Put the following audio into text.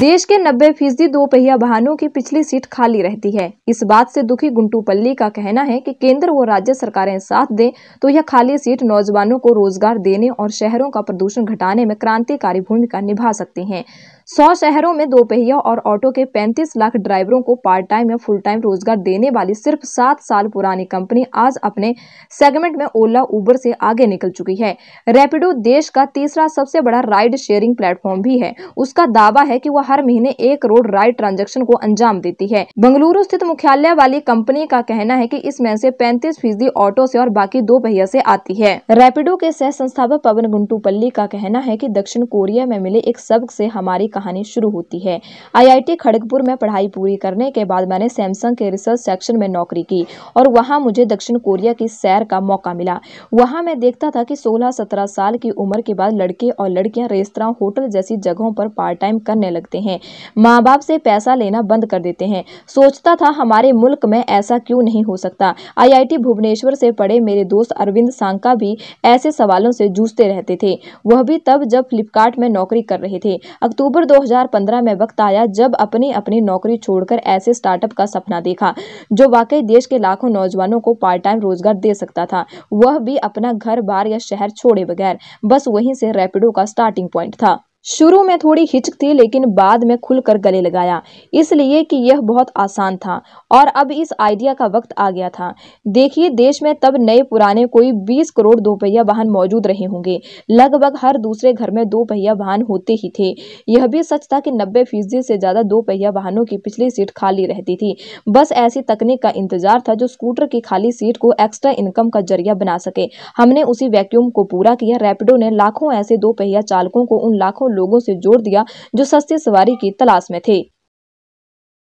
देश के 90 फीसदी दो पहिया वाहनों की पिछली सीट खाली रहती है इस बात से दुखी गुंटू पल्ली का कहना है कि केंद्र व राज्य सरकारें साथ दें तो यह खाली सीट नौजवानों को रोजगार देने और शहरों का प्रदूषण घटाने में क्रांतिकारी भूमिका निभा सकती हैं सौ शहरों में दोपहिया और ऑटो के 35 लाख ड्राइवरों को पार्ट टाइम या फुल टाइम रोजगार देने वाली सिर्फ सात साल पुरानी कंपनी आज अपने सेगमेंट में ओला उबर से आगे निकल चुकी है रैपिडो देश का तीसरा सबसे बड़ा राइड शेयरिंग प्लेटफॉर्म भी है उसका दावा है कि वह हर महीने एक करोड़ राइड ट्रांजेक्शन को अंजाम देती है बंगलुरु स्थित मुख्यालय वाली कंपनी का कहना है की इसमें से पैंतीस फीसदी ऑटो से और बाकी दो पहिया से आती है रैपिडो के सह संस्थापक पवन गुंटू पल्ली का कहना है की दक्षिण कोरिया में मिले एक सबक से हमारी कहानी शुरू होती है आईआईटी खड़गपुर में पढ़ाई पूरी करने के बाद मैंने सैमसंग के रिसर्च सेक्शन में नौकरी की और वहाँ मुझे दक्षिण कोरिया की सैर का मौका मिला वहाँ मैं देखता था कि सोलह सत्रह साल की उम्र के बाद लड़के और लड़कियाँ रेस्तरा होटल जैसी जगहों पर पार्ट टाइम करने लगते हैं माँ बाप से पैसा लेना बंद कर देते हैं सोचता था हमारे मुल्क में ऐसा क्यों नहीं हो सकता आईआईटी भुवनेश्वर से पढ़े मेरे दोस्त अरविंद सांका भी ऐसे सवालों से जूझते रहते थे वह भी तब जब फ्लिपकार्ट में नौकरी कर रहे थे अक्टूबर 2015 में वक्त आया जब अपनी अपनी नौकरी छोड़कर ऐसे स्टार्टअप का सपना देखा जो वाकई देश के लाखों नौजवानों को पार्ट टाइम रोजगार दे सकता था वह भी अपना घर बार या शहर छोड़े बगैर बस वहीं से रैपिडो का स्टार्टिंग पॉइंट था शुरू में थोड़ी हिचक थी लेकिन बाद में खुलकर गले लगाया इसलिए कि यह बहुत आसान था और अब इस आइडिया का वक्त आ गया था देखिए देश में तब नए पुराने कोई 20 करोड़ दोपहिया वाहन मौजूद रहे होंगे लगभग हर दूसरे घर में दो पहिया वाहन होते ही थे यह भी सच था कि नब्बे फीसदी से ज़्यादा दो पहिया वाहनों की पिछली सीट खाली रहती थी बस ऐसी तकनीक का इंतजार था जो स्कूटर की खाली सीट को एक्स्ट्रा इनकम का जरिया बना सके हमने उसी वैक्यूम को पूरा किया रेपिडो ने लाखों ऐसे दो पहिया चालकों को उन लाखों लोगों से जोड़ दिया जो सस्ती सवारी की तलाश में थे